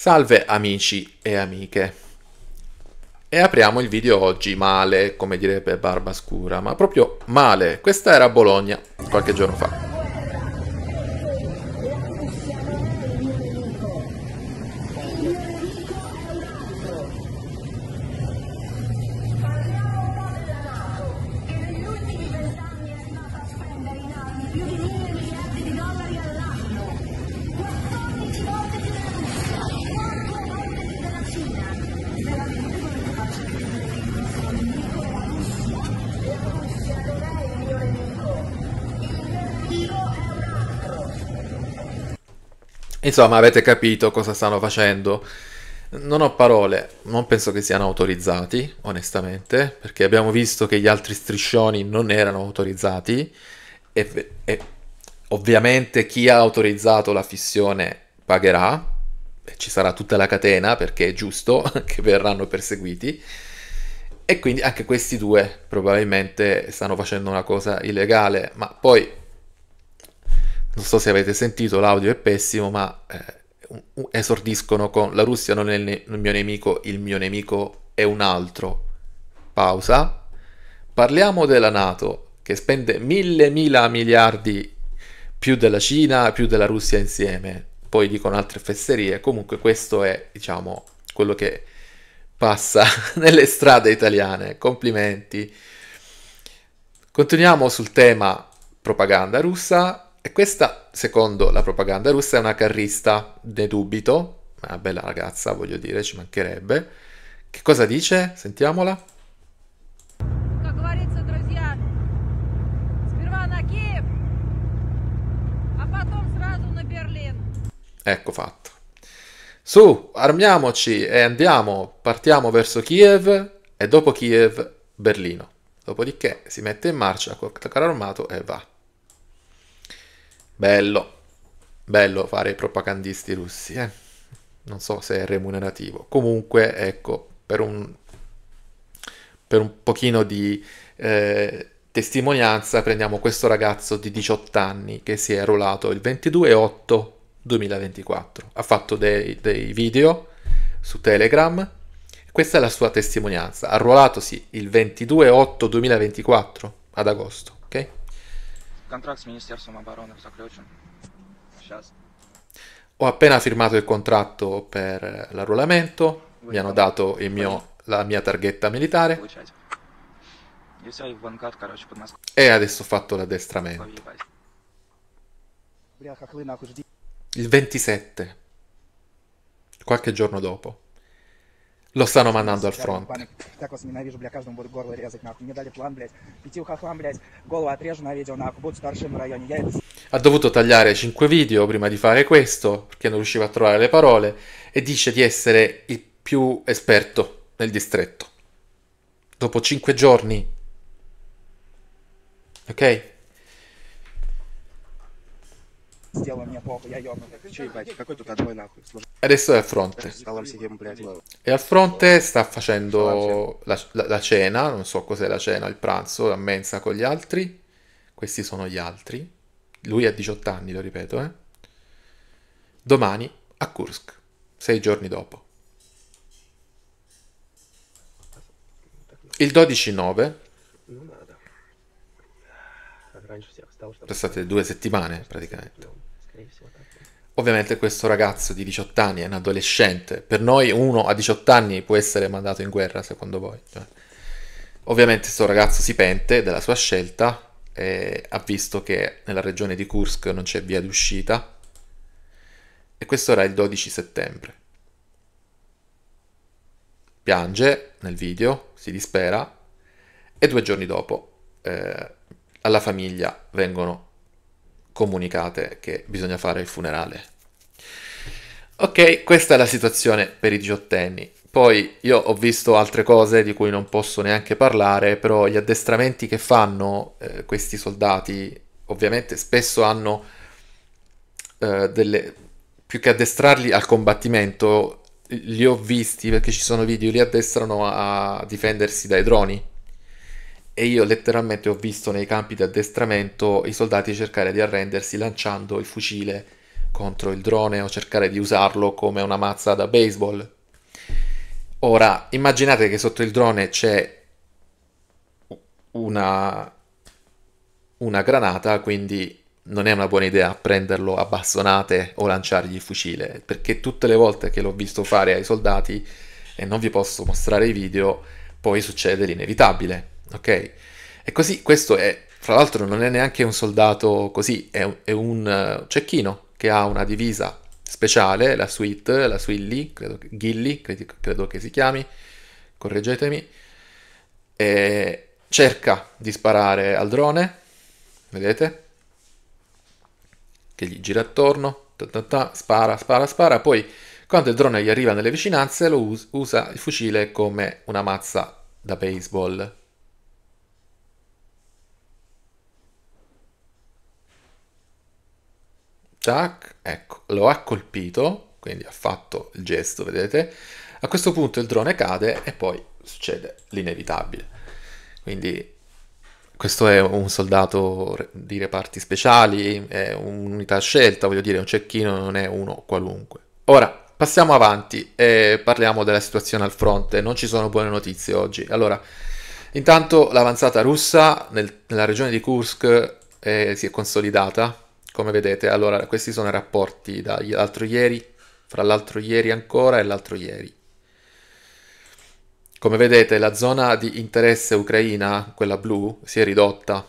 Salve amici e amiche. E apriamo il video oggi male, come direbbe Barba Scura, ma proprio male. Questa era a Bologna qualche giorno fa. Insomma, avete capito cosa stanno facendo. Non ho parole, non penso che siano autorizzati, onestamente, perché abbiamo visto che gli altri striscioni non erano autorizzati e, e ovviamente chi ha autorizzato la fissione pagherà, ci sarà tutta la catena perché è giusto che verranno perseguiti e quindi anche questi due probabilmente stanno facendo una cosa illegale, ma poi non so se avete sentito, l'audio è pessimo, ma eh, esordiscono con la Russia non è il, ne- il mio nemico, il mio nemico è un altro. Pausa. Parliamo della Nato che spende mille mila miliardi più della Cina, più della Russia insieme. Poi dicono altre fesserie. Comunque questo è, diciamo, quello che passa nelle strade italiane. Complimenti. Continuiamo sul tema propaganda russa e questa, secondo la propaganda russa, è una carrista, ne dubito, ma è una bella ragazza, voglio dire, ci mancherebbe. Che cosa dice? Sentiamola. Ecco fatto. Su, armiamoci e andiamo, partiamo verso Kiev e dopo Kiev Berlino. Dopodiché si mette in marcia col carro armato e va. Bello, bello fare i propagandisti russi, eh? Non so se è remunerativo. Comunque, ecco, per un, per un pochino di eh, testimonianza prendiamo questo ragazzo di 18 anni che si è arruolato il 22-8 2024. Ha fatto dei, dei video su Telegram. Questa è la sua testimonianza. Arruolatosi il 22-8-2024 ad agosto. Contratto con il Ministero Abbarone Сейчас. Ho appena firmato il contratto per l'arruolamento, mi hanno dato mio, la mia targhetta militare e adesso ho fatto l'addestramento. Il 27, qualche giorno dopo. Lo stanno mandando al fronte. Ha dovuto tagliare 5 video prima di fare questo, perché non riusciva a trovare le parole, e dice di essere il più esperto nel distretto. Dopo 5 giorni. Ok? сделай мне плохо, я ёбнутый. Че, ебать, какой тут отбой нахуй? Adesso è a fronte. E a fronte sta facendo la, la, la cena, non so cos'è la cena, il pranzo, la mensa con gli altri. Questi sono gli altri. Lui ha 18 anni, lo ripeto, eh. Domani a Kursk, sei giorni dopo. Il 12-9 Passate due settimane praticamente. Ovviamente questo ragazzo di 18 anni è un adolescente, per noi uno a 18 anni può essere mandato in guerra secondo voi. Cioè, ovviamente questo ragazzo si pente della sua scelta, eh, ha visto che nella regione di Kursk non c'è via d'uscita e questo era il 12 settembre. Piange nel video, si dispera e due giorni dopo eh, alla famiglia vengono comunicate che bisogna fare il funerale. Ok, questa è la situazione per i diciottenni. Poi io ho visto altre cose di cui non posso neanche parlare, però gli addestramenti che fanno eh, questi soldati ovviamente spesso hanno eh, delle... più che addestrarli al combattimento, li ho visti perché ci sono video, li addestrano a difendersi dai droni e io letteralmente ho visto nei campi di addestramento i soldati cercare di arrendersi lanciando il fucile contro il drone o cercare di usarlo come una mazza da baseball. Ora, immaginate che sotto il drone c'è una, una granata, quindi non è una buona idea prenderlo a bastonate o lanciargli il fucile, perché tutte le volte che l'ho visto fare ai soldati, e non vi posso mostrare i video, poi succede l'inevitabile ok? E così questo è, fra l'altro non è neanche un soldato così, è un, è un eh, cecchino che ha una divisa speciale, la suite, la Swilly, credo, Gilly, credo, credo che si chiami, correggetemi, e cerca di sparare al drone, vedete? Che gli gira attorno, ta ta ta, spara, spara, spara, poi quando il drone gli arriva nelle vicinanze lo usa il fucile come una mazza da baseball. stack, ecco, lo ha colpito, quindi ha fatto il gesto, vedete? A questo punto il drone cade e poi succede l'inevitabile. Quindi questo è un soldato di reparti speciali, è un'unità scelta, voglio dire, un cecchino non è uno qualunque. Ora, passiamo avanti e parliamo della situazione al fronte, non ci sono buone notizie oggi. Allora, intanto l'avanzata russa nel, nella regione di Kursk eh, si è consolidata, come vedete, allora questi sono i rapporti dall'altro ieri, fra l'altro ieri ancora e l'altro ieri. Come vedete la zona di interesse ucraina, quella blu, si è ridotta.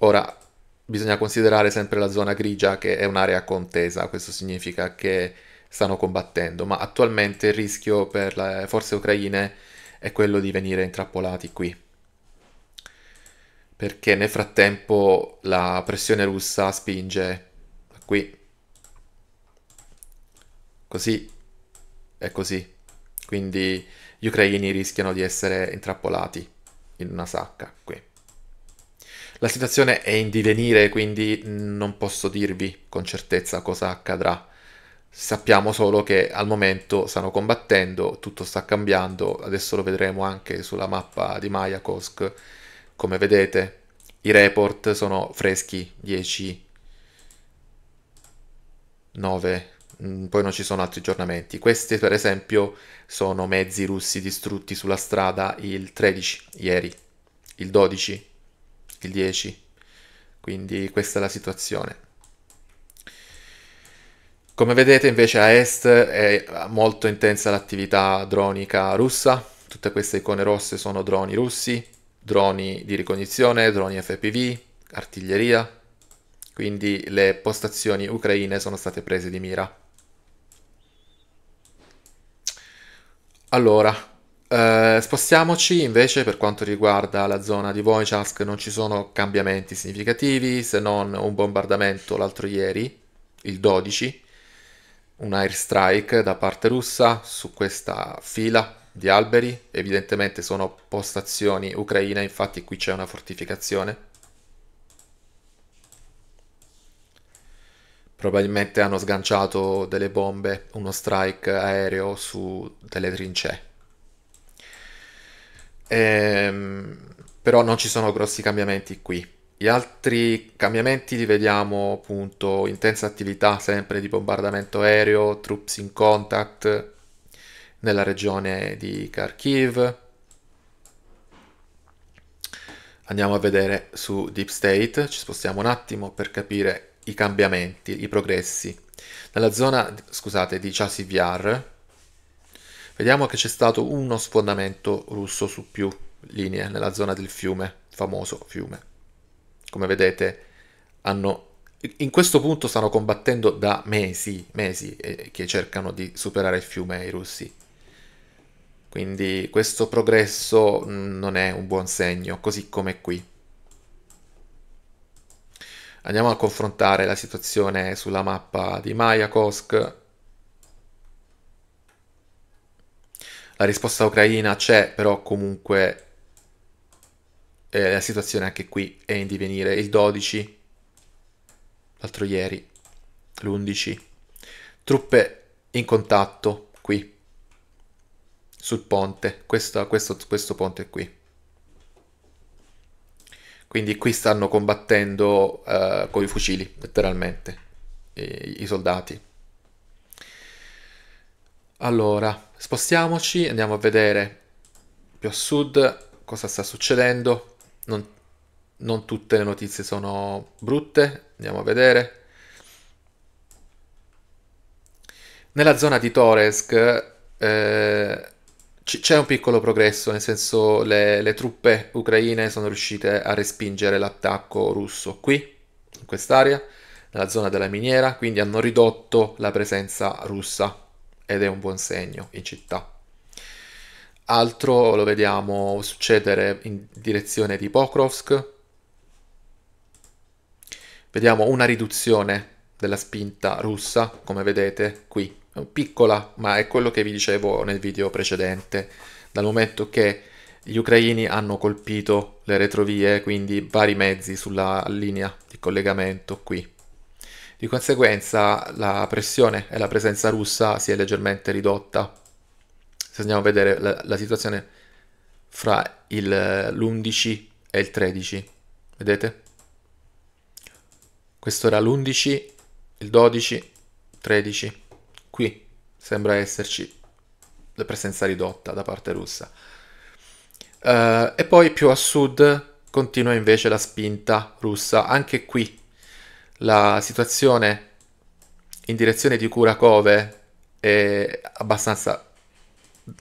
Ora bisogna considerare sempre la zona grigia che è un'area contesa, questo significa che stanno combattendo, ma attualmente il rischio per le forze ucraine è quello di venire intrappolati qui perché nel frattempo la pressione russa spinge qui. Così e così. Quindi gli ucraini rischiano di essere intrappolati in una sacca qui. La situazione è in divenire, quindi non posso dirvi con certezza cosa accadrà. Sappiamo solo che al momento stanno combattendo, tutto sta cambiando, adesso lo vedremo anche sulla mappa di Mayakovsk come vedete i report sono freschi, 10, 9, mm, poi non ci sono altri aggiornamenti. Questi per esempio sono mezzi russi distrutti sulla strada il 13 ieri, il 12, il 10. Quindi questa è la situazione. Come vedete invece a est è molto intensa l'attività dronica russa, tutte queste icone rosse sono droni russi, droni di ricognizione, droni FPV, artiglieria, quindi le postazioni ucraine sono state prese di mira. Allora, eh, spostiamoci invece per quanto riguarda la zona di Wojciech, non ci sono cambiamenti significativi se non un bombardamento l'altro ieri, il 12, un airstrike da parte russa su questa fila di alberi, evidentemente sono postazioni ucraine, infatti qui c'è una fortificazione. Probabilmente hanno sganciato delle bombe, uno strike aereo su delle trincee. Ehm, però non ci sono grossi cambiamenti qui. Gli altri cambiamenti li vediamo appunto intensa attività sempre di bombardamento aereo, troops in contact, nella regione di Kharkiv. Andiamo a vedere su Deep State, ci spostiamo un attimo per capire i cambiamenti, i progressi. Nella zona, scusate, di Chasivyar, vediamo che c'è stato uno sfondamento russo su più linee nella zona del fiume, famoso fiume. Come vedete, hanno in questo punto stanno combattendo da mesi, mesi eh, che cercano di superare il fiume i russi. Quindi questo progresso mm, non è un buon segno, così come qui. Andiamo a confrontare la situazione sulla mappa di Mayakovsk. La risposta ucraina c'è, però comunque eh, la situazione anche qui è in divenire. Il 12, l'altro ieri, l'11. Truppe in contatto, sul ponte, questo, questo, questo ponte qui. Quindi qui stanno combattendo uh, eh, con i fucili, letteralmente, i, i soldati. Allora, spostiamoci, andiamo a vedere più a sud cosa sta succedendo. Non, non, tutte le notizie sono brutte, andiamo a vedere. Nella zona di Toresk eh, c'è un piccolo progresso, nel senso le, le truppe ucraine sono riuscite a respingere l'attacco russo qui, in quest'area, nella zona della miniera, quindi hanno ridotto la presenza russa ed è un buon segno in città. Altro lo vediamo succedere in direzione di Pokrovsk. Vediamo una riduzione della spinta russa, come vedete qui piccola, ma è quello che vi dicevo nel video precedente, dal momento che gli ucraini hanno colpito le retrovie, quindi vari mezzi sulla linea di collegamento qui. Di conseguenza la pressione e la presenza russa si è leggermente ridotta. Se andiamo a vedere la, la situazione fra l'11 e il 13, vedete? Questo era l'11, il 12, il 13 qui sembra esserci la presenza ridotta da parte russa. Uh, e poi più a sud continua invece la spinta russa, anche qui la situazione in direzione di Kurakove è abbastanza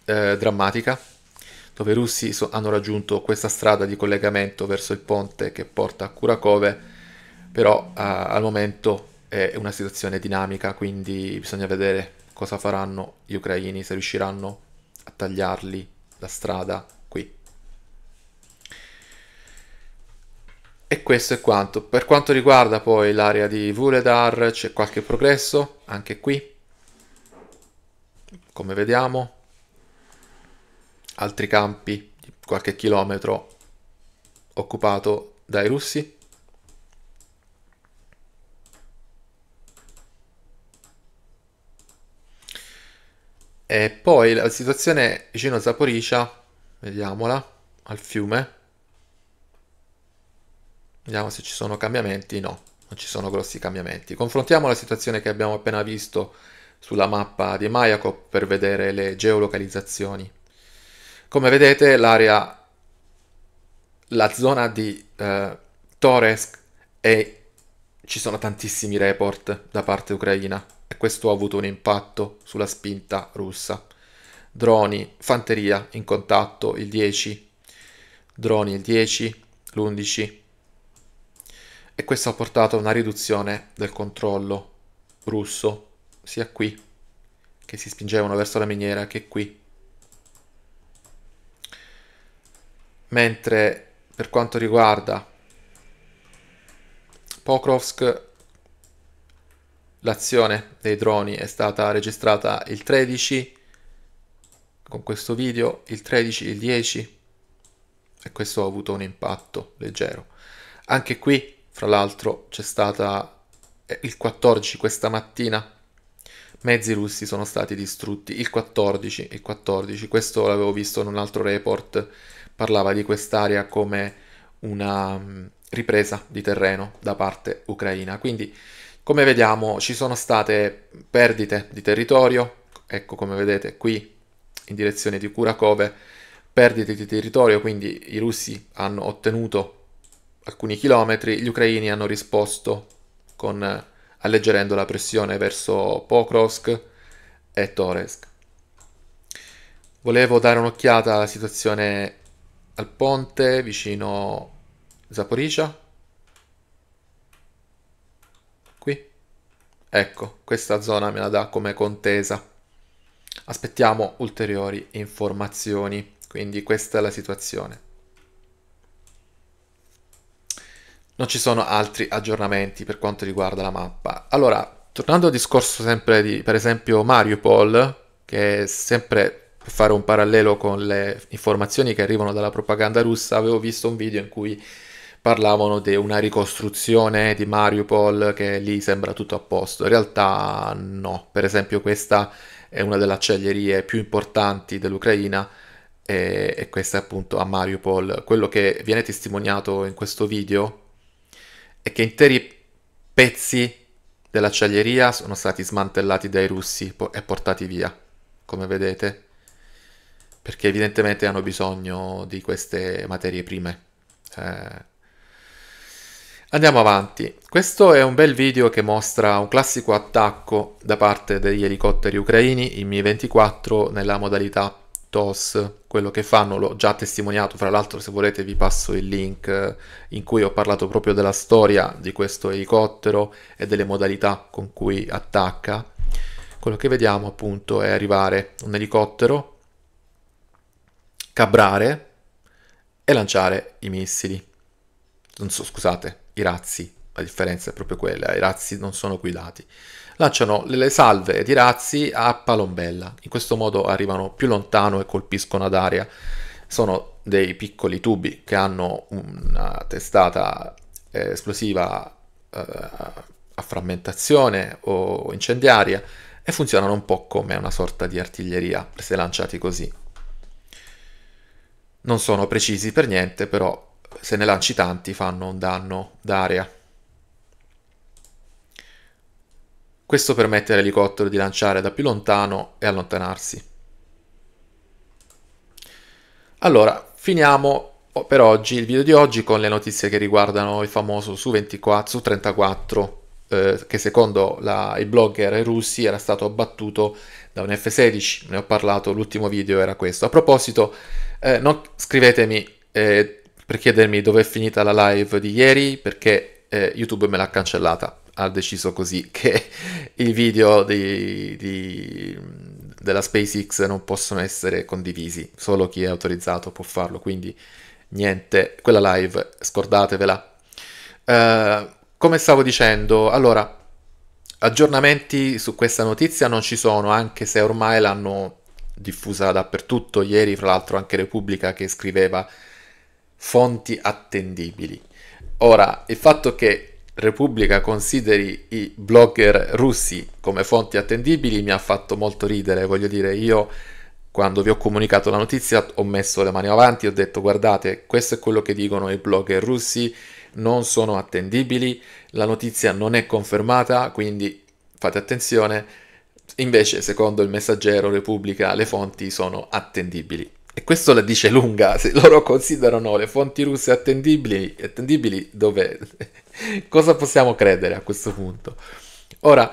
eh, drammatica, dove i russi so- hanno raggiunto questa strada di collegamento verso il ponte che porta a Kurakove, però eh, al momento è una situazione dinamica, quindi bisogna vedere cosa faranno gli ucraini, se riusciranno a tagliarli la strada qui. E questo è quanto. Per quanto riguarda poi l'area di Vuledar c'è qualche progresso, anche qui, come vediamo. Altri campi, qualche chilometro occupato dai russi E poi la situazione vicino a Zaporizhia, vediamola, al fiume. Vediamo se ci sono cambiamenti, no, non ci sono grossi cambiamenti. Confrontiamo la situazione che abbiamo appena visto sulla mappa di Majakov per vedere le geolocalizzazioni. Come vedete l'area, la zona di eh, Toresk e ci sono tantissimi report da parte ucraina questo ha avuto un impatto sulla spinta russa. Droni, fanteria in contatto il 10, droni il 10, l'11 e questo ha portato a una riduzione del controllo russo sia qui che si spingevano verso la miniera che qui. Mentre per quanto riguarda Pokrovsk L'azione dei droni è stata registrata il 13 con questo video, il 13, il 10 e questo ha avuto un impatto leggero. Anche qui, fra l'altro, c'è stata eh, il 14 questa mattina mezzi russi sono stati distrutti il 14, il 14 questo l'avevo visto in un altro report parlava di quest'area come una mm, ripresa di terreno da parte ucraina quindi come vediamo ci sono state perdite di territorio, ecco come vedete qui in direzione di Kurakove, perdite di territorio, quindi i russi hanno ottenuto alcuni chilometri, gli ucraini hanno risposto con, alleggerendo la pressione verso Pokrovsk e Toresk. Volevo dare un'occhiata alla situazione al ponte vicino Zaporizia, Ecco, questa zona me la dà come contesa. Aspettiamo ulteriori informazioni, quindi questa è la situazione. Non ci sono altri aggiornamenti per quanto riguarda la mappa. Allora, tornando al discorso sempre di, per esempio, Mariupol, che è sempre per fare un parallelo con le informazioni che arrivano dalla propaganda russa, avevo visto un video in cui parlavano di una ricostruzione di Mariupol che lì sembra tutto a posto. In realtà no, per esempio questa è una delle acciaierie più importanti dell'Ucraina e, e questa è appunto a Mariupol. Quello che viene testimoniato in questo video è che interi pezzi dell'acciaieria sono stati smantellati dai russi e portati via, come vedete, perché evidentemente hanno bisogno di queste materie prime. Eh, Andiamo avanti. Questo è un bel video che mostra un classico attacco da parte degli elicotteri ucraini, i Mi-24, nella modalità TOS. Quello che fanno l'ho già testimoniato, fra l'altro se volete vi passo il link eh, in cui ho parlato proprio della storia di questo elicottero e delle modalità con cui attacca. Quello che vediamo appunto è arrivare un elicottero, cabrare e lanciare i missili. Non so, scusate, i razzi, la differenza è proprio quella, i razzi non sono guidati. Lanciano le salve di razzi a palombella, in questo modo arrivano più lontano e colpiscono ad aria. Sono dei piccoli tubi che hanno una testata eh, esplosiva eh, a frammentazione o incendiaria e funzionano un po' come una sorta di artiglieria se lanciati così. Non sono precisi per niente, però se ne lanci tanti fanno un danno d'area. Questo permette all'elicottero di lanciare da più lontano e allontanarsi. Allora, finiamo oh, per oggi il video di oggi con le notizie che riguardano il famoso Su-24, Su-34 eh, che secondo la, i blogger russi era stato abbattuto da un F-16, ne ho parlato, l'ultimo video era questo. A proposito, eh, non, scrivetemi eh, per chiedermi dove è finita la live di ieri perché eh, YouTube me l'ha cancellata. Ha deciso così che i video di, di, della SpaceX non possono essere condivisi, solo chi è autorizzato può farlo. Quindi niente, quella live scordatevela. Uh, come stavo dicendo, allora aggiornamenti su questa notizia non ci sono, anche se ormai l'hanno diffusa dappertutto. Ieri, fra l'altro, anche Repubblica che scriveva fonti attendibili. Ora, il fatto che Repubblica consideri i blogger russi come fonti attendibili mi ha fatto molto ridere, voglio dire, io quando vi ho comunicato la notizia ho messo le mani avanti, ho detto guardate, questo è quello che dicono i blogger russi, non sono attendibili, la notizia non è confermata, quindi fate attenzione. Invece, secondo il messaggero Repubblica, le fonti sono attendibili. E questo la dice lunga, se loro considerano le fonti russe attendibili, attendibili dove, cosa possiamo credere a questo punto? Ora,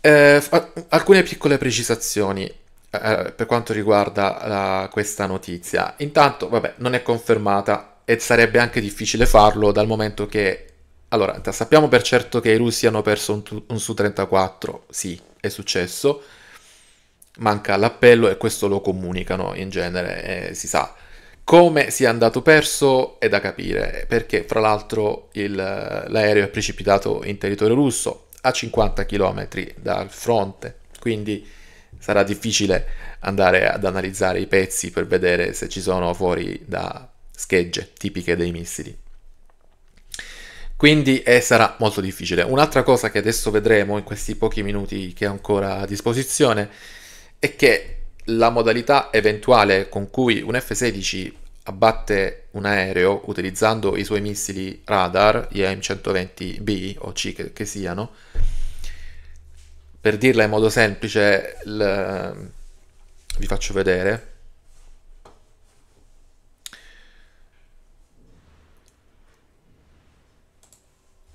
eh, alcune piccole precisazioni eh, per quanto riguarda la, questa notizia. Intanto, vabbè, non è confermata e sarebbe anche difficile farlo dal momento che... Allora, sappiamo per certo che i russi hanno perso un, un Su-34, sì, è successo manca l'appello e questo lo comunicano in genere, eh, si sa. Come sia andato perso è da capire, perché fra l'altro il, l'aereo è precipitato in territorio russo a 50 km dal fronte, quindi sarà difficile andare ad analizzare i pezzi per vedere se ci sono fuori da schegge tipiche dei missili. Quindi eh, sarà molto difficile. Un'altra cosa che adesso vedremo in questi pochi minuti che ho ancora a disposizione è che la modalità eventuale con cui un F-16 abbatte un aereo utilizzando i suoi missili radar, gli AM-120B o C che, che siano, per dirla in modo semplice, il... vi faccio vedere.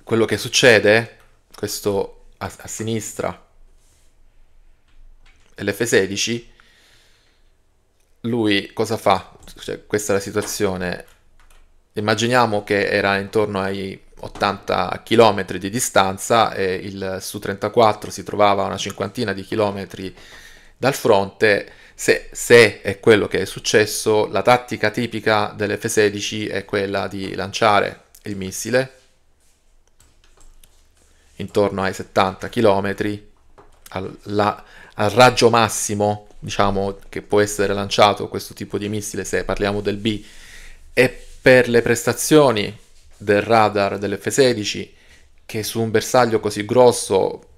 Quello che succede, questo a, a sinistra, l'F16, lui cosa fa? Cioè, questa è la situazione. Immaginiamo che era intorno ai 80 km di distanza e il Su-34 si trovava a una cinquantina di chilometri dal fronte. Se, se è quello che è successo, la tattica tipica dell'F-16 è quella di lanciare il missile intorno ai 70 km alla al raggio massimo, diciamo, che può essere lanciato questo tipo di missile, se parliamo del B, e per le prestazioni del radar dell'F-16, che su un bersaglio così grosso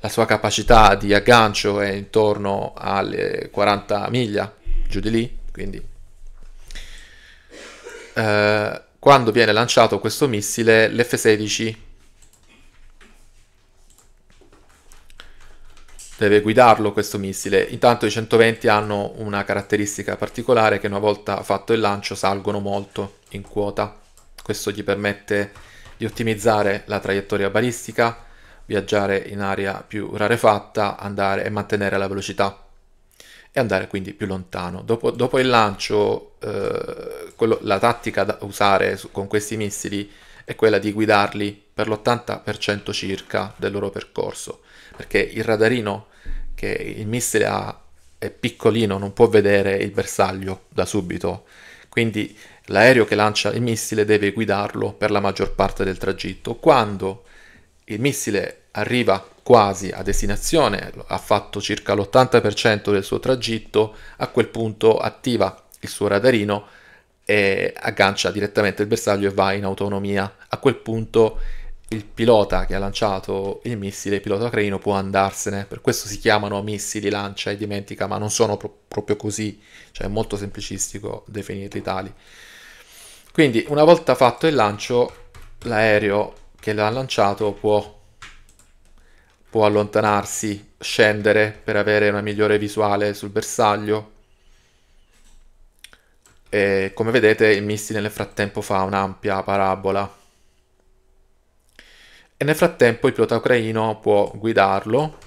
la sua capacità di aggancio è intorno alle 40 miglia, giù di lì, quindi... Eh, quando viene lanciato questo missile, l'F-16 deve guidarlo questo missile. Intanto i 120 hanno una caratteristica particolare che una volta fatto il lancio salgono molto in quota. Questo gli permette di ottimizzare la traiettoria balistica, viaggiare in aria più rarefatta, andare e mantenere la velocità e andare quindi più lontano. Dopo, dopo il lancio, eh, quello, la tattica da usare su, con questi missili è quella di guidarli per l'80% circa del loro percorso perché il radarino che il missile ha è piccolino, non può vedere il bersaglio da subito. Quindi l'aereo che lancia il missile deve guidarlo per la maggior parte del tragitto. Quando il missile arriva quasi a destinazione, ha fatto circa l'80% del suo tragitto, a quel punto attiva il suo radarino e aggancia direttamente il bersaglio e va in autonomia. A quel punto il pilota che ha lanciato il missile, il pilota ucraino, può andarsene. Per questo si chiamano missili lancia e dimentica, ma non sono pro- proprio così, cioè è molto semplicistico definirli tali. Quindi una volta fatto il lancio, l'aereo che l'ha lanciato può, può allontanarsi, scendere per avere una migliore visuale sul bersaglio. E come vedete il missile nel frattempo fa un'ampia parabola e nel frattempo il pilota ucraino può guidarlo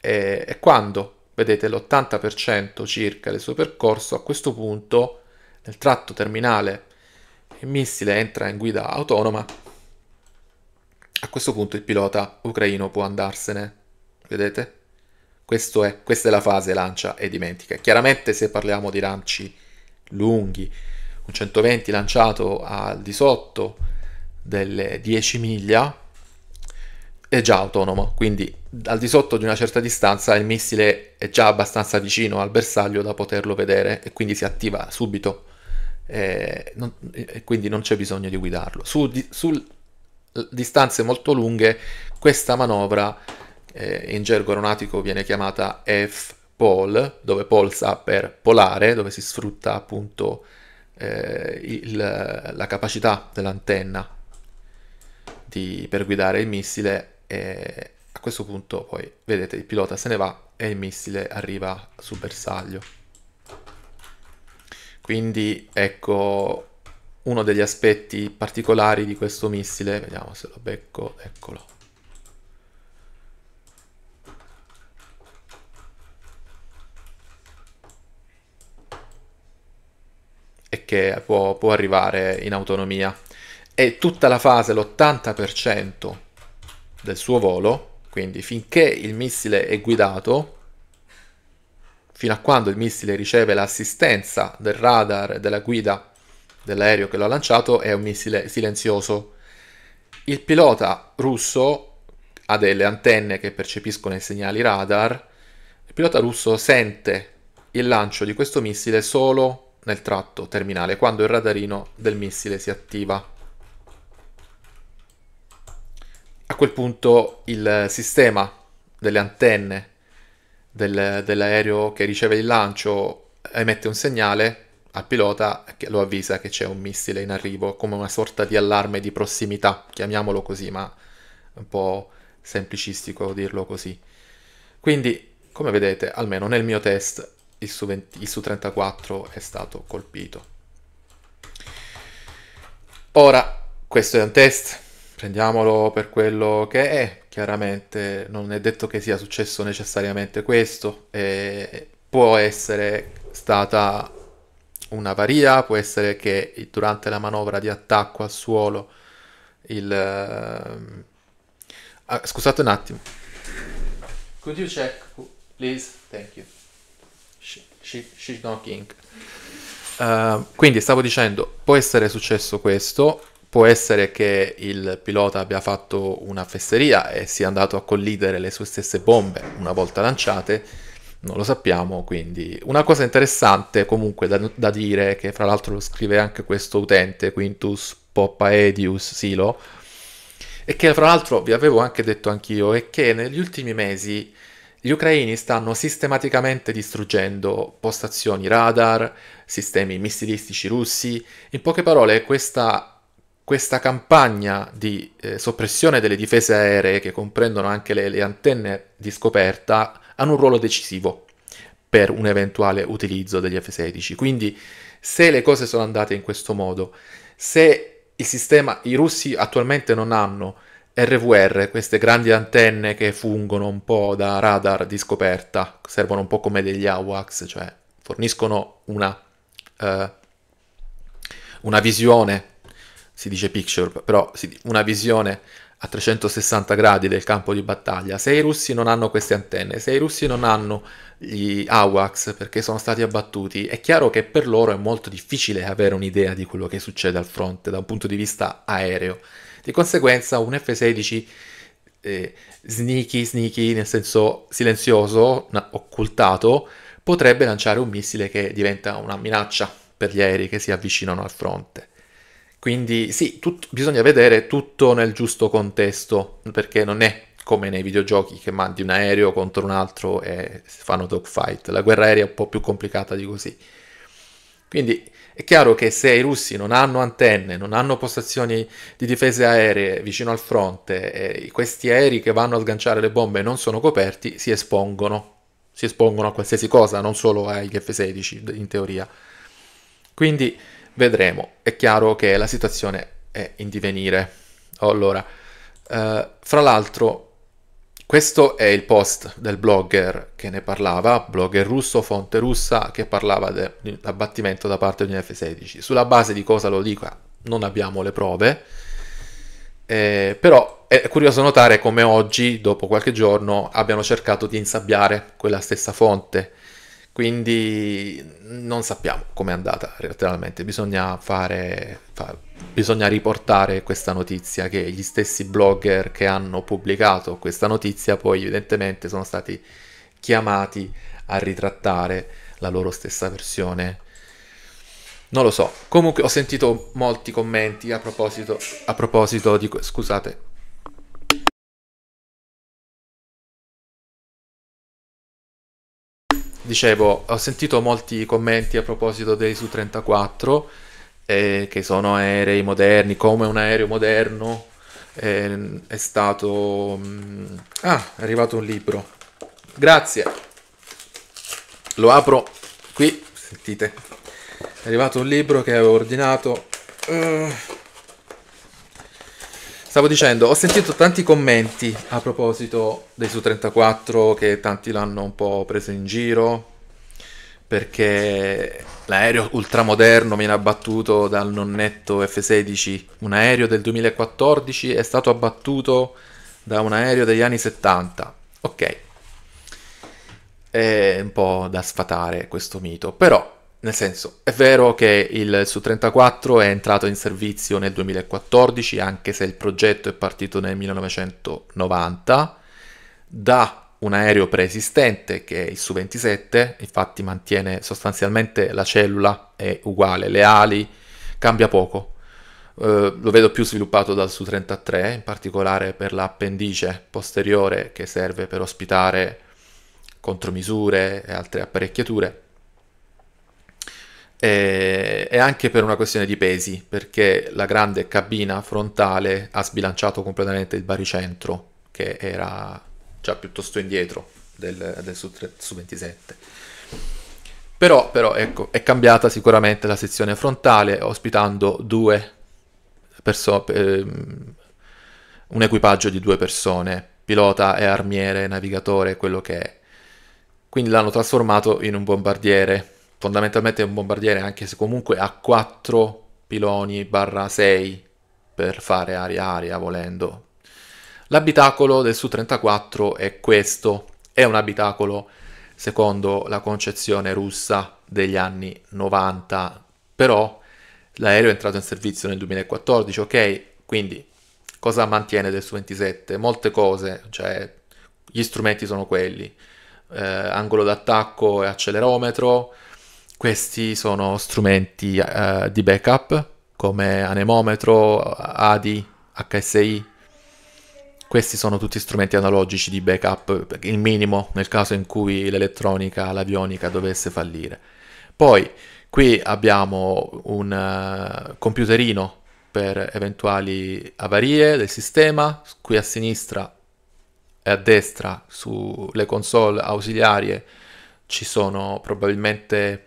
e, e quando vedete l'80% circa del suo percorso, a questo punto nel tratto terminale il missile entra in guida autonoma, a questo punto il pilota ucraino può andarsene, vedete? È, questa è la fase lancia e dimentica. Chiaramente se parliamo di lanci lunghi, un 120 lanciato al di sotto delle 10 miglia è già autonomo, quindi al di sotto di una certa distanza il missile è già abbastanza vicino al bersaglio da poterlo vedere e quindi si attiva subito e, non, e quindi non c'è bisogno di guidarlo. Su, di, su distanze molto lunghe questa manovra eh, in gergo aeronautico viene chiamata F-Pol, dove Pol sta per polare, dove si sfrutta appunto eh, il, la capacità dell'antenna avanti per guidare il missile e a questo punto poi vedete il pilota se ne va e il missile arriva sul bersaglio. Quindi ecco uno degli aspetti particolari di questo missile, vediamo se lo becco, eccolo. E che può, può arrivare in autonomia e tutta la fase, l'80% del suo volo, quindi finché il missile è guidato, fino a quando il missile riceve l'assistenza del radar e della guida dell'aereo che lo ha lanciato, è un missile silenzioso. Il pilota russo ha delle antenne che percepiscono i segnali radar. Il pilota russo sente il lancio di questo missile solo nel tratto terminale, quando il radarino del missile si attiva. a quel punto il sistema delle antenne del, dell'aereo che riceve il lancio emette un segnale al pilota che lo avvisa che c'è un missile in arrivo, come una sorta di allarme di prossimità, chiamiamolo così, ma è un po' semplicistico dirlo così. Quindi, come vedete, almeno nel mio test il su, 20, il su 34 è stato colpito. Ora, questo è un test prendiamolo per quello che è, chiaramente non è detto che sia successo necessariamente questo, eh, può essere stata un'avaria, può essere che durante la manovra di attacco al suolo il... Ehm, ah, scusate un attimo. Could you check, please? Thank you. She, she, she's knocking. Uh, quindi stavo dicendo, può essere successo questo, Può essere che il pilota abbia fatto una fesseria e sia andato a collidere le sue stesse bombe una volta lanciate, non lo sappiamo, quindi una cosa interessante comunque da, da dire, che fra l'altro lo scrive anche questo utente, Quintus Poppaedius Silo, e che fra l'altro vi avevo anche detto anch'io, è che negli ultimi mesi gli ucraini stanno sistematicamente distruggendo postazioni radar, sistemi missilistici russi, in poche parole questa questa campagna di eh, soppressione delle difese aeree, che comprendono anche le, le antenne di scoperta, hanno un ruolo decisivo per un eventuale utilizzo degli F-16. Quindi, se le cose sono andate in questo modo, se il sistema, i russi attualmente non hanno RVR, queste grandi antenne che fungono un po' da radar di scoperta, servono un po' come degli AWACS, cioè forniscono una, eh, una visione si dice picture, però una visione a 360 gradi del campo di battaglia. Se i russi non hanno queste antenne, se i russi non hanno gli AWACS perché sono stati abbattuti, è chiaro che per loro è molto difficile avere un'idea di quello che succede al fronte da un punto di vista aereo. Di conseguenza un F-16 eh, sneaky, sneaky nel senso silenzioso, occultato, potrebbe lanciare un missile che diventa una minaccia per gli aerei che si avvicinano al fronte. Quindi sì, tut- bisogna vedere tutto nel giusto contesto, perché non è come nei videogiochi che mandi un aereo contro un altro e fanno dogfight. La guerra aerea è un po' più complicata di così. Quindi è chiaro che se i russi non hanno antenne, non hanno postazioni di difese aeree vicino al fronte, e questi aerei che vanno a sganciare le bombe non sono coperti, si espongono. Si espongono a qualsiasi cosa, non solo agli F-16 in teoria. Quindi Vedremo, è chiaro che la situazione è in divenire. Allora, eh, fra l'altro, questo è il post del blogger che ne parlava, blogger russo, fonte russa, che parlava dell'abbattimento da parte di un F-16. Sulla base di cosa lo dica, non abbiamo le prove, eh, però è curioso notare come oggi, dopo qualche giorno, abbiano cercato di insabbiare quella stessa fonte quindi non sappiamo com'è andata realmente, bisogna fare, fa, bisogna riportare questa notizia che gli stessi blogger che hanno pubblicato questa notizia poi evidentemente sono stati chiamati a ritrattare la loro stessa versione non lo so. Comunque ho sentito molti commenti a proposito, a proposito di... Scusate, dicevo, ho sentito molti commenti a proposito dei Su-34, eh, che sono aerei moderni, come un aereo moderno. Eh, è stato... Mm, ah, è arrivato un libro. Grazie. Lo apro qui, sentite. È arrivato un libro che avevo ordinato. Uh Stavo dicendo, ho sentito tanti commenti a proposito dei su 34 che tanti l'hanno un po' preso in giro perché l'aereo ultramoderno viene abbattuto dal nonnetto F-16. Un aereo del 2014 è stato abbattuto da un aereo degli anni 70. Ok, è un po' da sfatare questo mito, però nel senso, è vero che il Su-34 è entrato in servizio nel 2014, anche se il progetto è partito nel 1990, da un aereo preesistente che è il Su-27, infatti mantiene sostanzialmente la cellula, è uguale, le ali, cambia poco. Eh, lo vedo più sviluppato dal Su-33, in particolare per l'appendice posteriore che serve per ospitare contromisure e altre apparecchiature e, e anche per una questione di pesi, perché la grande cabina frontale ha sbilanciato completamente il baricentro, che era già piuttosto indietro del, del su, su 27. Però, però ecco, è cambiata sicuramente la sezione frontale ospitando due perso- ehm, un equipaggio di due persone, pilota e armiere, navigatore, quello che è. Quindi l'hanno trasformato in un bombardiere fondamentalmente è un bombardiere anche se comunque ha 4 piloni barra 6 per fare aria-aria volendo. L'abitacolo del Su-34 è questo, è un abitacolo secondo la concezione russa degli anni 90, però l'aereo è entrato in servizio nel 2014, ok? Quindi cosa mantiene del Su-27? Molte cose, cioè gli strumenti sono quelli, eh, angolo d'attacco e accelerometro, questi sono strumenti uh, di backup come anemometro, ADI, HSI. Questi sono tutti strumenti analogici di backup, il minimo nel caso in cui l'elettronica, l'avionica dovesse fallire. Poi qui abbiamo un uh, computerino per eventuali avarie del sistema, qui a sinistra e a destra sulle console ausiliarie ci sono probabilmente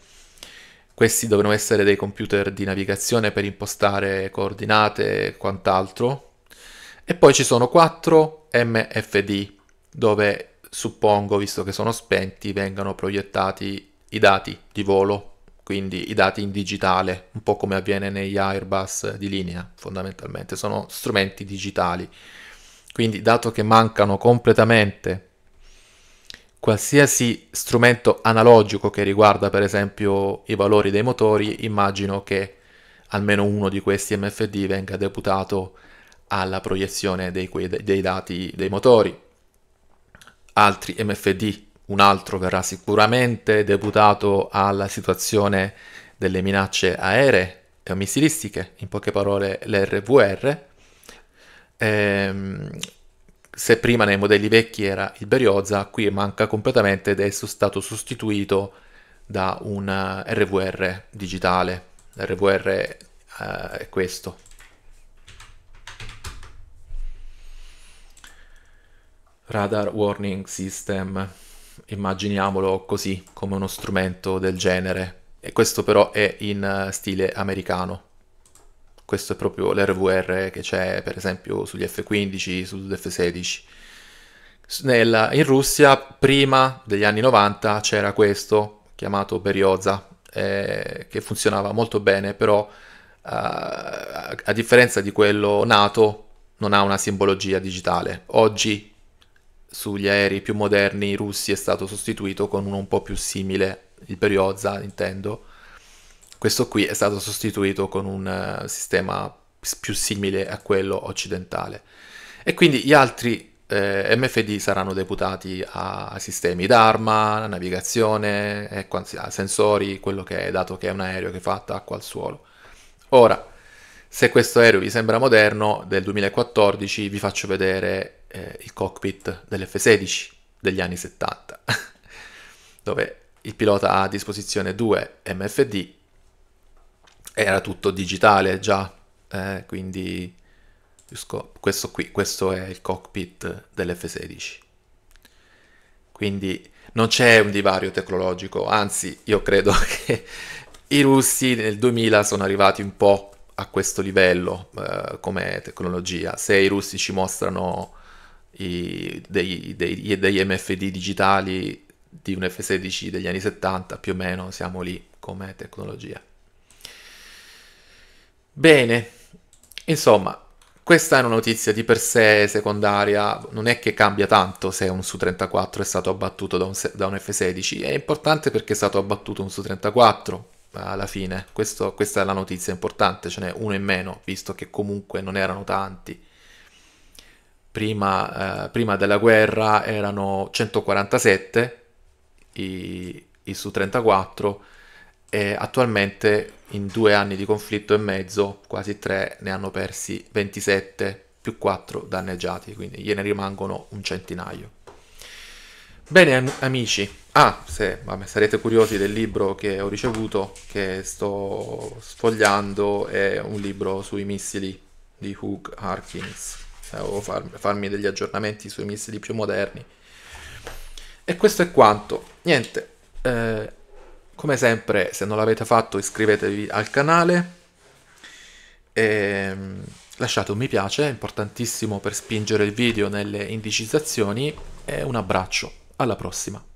questi devono essere dei computer di navigazione per impostare coordinate e quant'altro. E poi ci sono 4 MFD, dove suppongo, visto che sono spenti, vengano proiettati i dati di volo, quindi i dati in digitale, un po' come avviene negli Airbus di linea, fondamentalmente sono strumenti digitali. Quindi, dato che mancano completamente qualsiasi strumento analogico che riguarda per esempio i valori dei motori, immagino che almeno uno di questi MFD venga deputato alla proiezione dei, dei dati dei motori. Altri MFD, un altro verrà sicuramente deputato alla situazione delle minacce aeree e missilistiche, in poche parole l'RVR. Ehm, se prima nei modelli vecchi era il Berioza, qui manca completamente ed è stato sostituito da un RVR eh, digitale. L'RVR eh, è questo. Radar Warning System, immaginiamolo così, come uno strumento del genere. E questo però è in eh, stile americano questo è proprio l'RVR che c'è per esempio sugli F-15, sugli F-16. Nella, in Russia prima degli anni 90 c'era questo chiamato Berioza eh, che funzionava molto bene, però eh, a, a differenza di quello nato non ha una simbologia digitale. Oggi sugli aerei più moderni russi è stato sostituito con uno un po' più simile, il Berioza intendo, questo qui è stato sostituito con un eh, sistema più simile a quello occidentale. E quindi gli altri eh, MFD saranno deputati a sistemi d'arma, navigazione, eh, a sensori, quello che è, dato che è un aereo che fa attacco al suolo. Ora, se questo aereo vi sembra moderno, del 2014 vi faccio vedere eh, il cockpit dell'F-16 degli anni 70, dove il pilota ha a disposizione due MFD era tutto digitale già, eh, quindi questo qui, questo è il cockpit dell'F-16. Quindi non c'è un divario tecnologico, anzi io credo che i russi nel 2000 sono arrivati un po' a questo livello eh, come tecnologia. Se i russi ci mostrano i, dei, dei, degli MFD digitali di un F-16 degli anni 70, più o meno siamo lì come tecnologia. Bene, insomma, questa è una notizia di per sé secondaria, non è che cambia tanto se un Su-34 è stato abbattuto da un, da un F-16, è importante perché è stato abbattuto un Su-34 alla fine, Questo, questa è la notizia importante, ce n'è uno in meno, visto che comunque non erano tanti. Prima, eh, prima della guerra erano 147 i, i Su-34, e attualmente in due anni di conflitto e mezzo, quasi tre, ne hanno persi 27 più 4 danneggiati, quindi gliene rimangono un centinaio. Bene am- amici, ah, se vabbè, sarete curiosi del libro che ho ricevuto, che sto sfogliando, è un libro sui missili di Hugh Harkins. Devo farmi, farmi degli aggiornamenti sui missili più moderni. E questo è quanto. Niente, eh, come sempre, se non l'avete fatto, iscrivetevi al canale e mm, lasciate un mi piace, è importantissimo per spingere il video nelle indicizzazioni e un abbraccio, alla prossima!